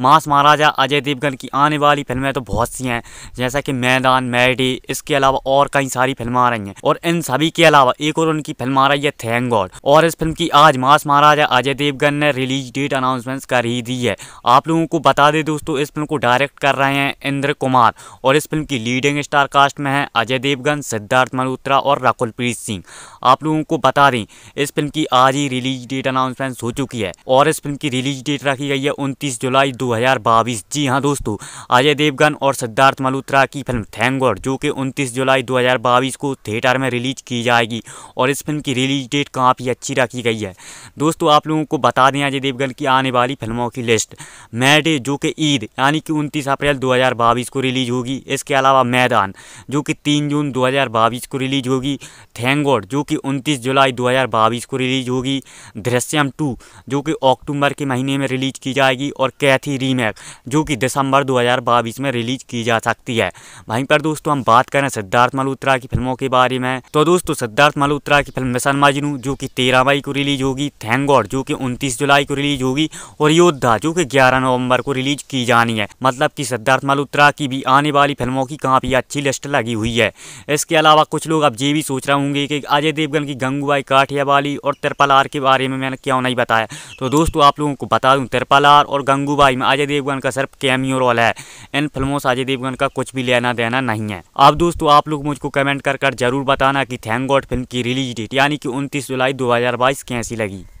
मास महाराजा अजय देवगन की आने वाली फिल्में तो बहुत सी हैं जैसा कि मैदान मैडी इसके अलावा और कई सारी फिल्में आ रही हैं और इन सभी के अलावा एक और उनकी फिल्म आ रही है थैंक गॉड और इस फिल्म की आज मास महाराजा अजय देवगन ने रिलीज डेट अनाउंसमेंट कर ही दी है आप लोगों को बता दें दोस्तों इस फिल्म को डायरेक्ट कर रहे हैं इंद्र कुमार और इस फिल्म की लीडिंग स्टार कास्ट में है अजय देवगन सिद्धार्थ मल्होत्रा और राकुलप्रीत सिंह आप लोगों को बता दें इस फिल्म की आज ही रिलीज डेट अनाउंसमेंट हो चुकी है और इस फिल्म की रिलीज डेट रखी गई है उनतीस जुलाई 2022 जी हाँ दोस्तों अजय देवगन और सिद्धार्थ मल्होत्रा की फिल्म थैंक जो कि 29 जुलाई 2022 को थिएटर में रिलीज की जाएगी और इस फिल्म की रिलीज डेट काफ़ी अच्छी रखी गई है दोस्तों आप लोगों को बता दें अजय देवगन की आने वाली फिल्मों की लिस्ट मैडे जो कि ईद यानी कि उनतीस अप्रैल दो को रिलीज होगी इसके अलावा मैदान जो कि तीन जून दो को रिलीज होगी थैंक जो कि उनतीस जुलाई दो को रिलीज होगी दृश्यम टू जो कि अक्टूबर के महीने में रिलीज की जाएगी और कैथी की रीमेक जो कि दिसंबर दो में रिलीज की जा सकती है वहीं पर दोस्तों हम बात करें सिद्धार्थ मल्होत्रा की फिल्मों के बारे में तो दोस्तों सिद्धार्थ मल्होत्रा की फिल्म मिशन मजनू जो कि तेरह मई को रिलीज होगी थैंक गॉड जो कि उनतीस जुलाई को रिलीज होगी और योद्धा जो कि ग्यारह नवम्बर को रिलीज की जानी है मतलब कि सिद्धार्थ मल्होत्रा की भी आने वाली फिल्मों की काफ़ी अच्छी लिस्ट लगी हुई है इसके अलावा कुछ लोग अब ये भी सोच रहे होंगे कि अजय देवगन की गंगूबाई काठिया वाली और त्रिपल आर के बारे में मैंने क्यों नहीं बताया तो दोस्तों आप लोगों को बता दूं त्रिपल आर और गंगूबाई में अजय देवगन का सिर्फ कैमियो रोल है इन फिल्मों से अजय देवगन का कुछ भी लेना देना नहीं है अब दोस्तों आप लोग मुझको कमेंट कर कर जरूर बताना कि थैंक गॉड फिल्म की रिलीज डेट यानी कि उनतीस जुलाई दो कैसी लगी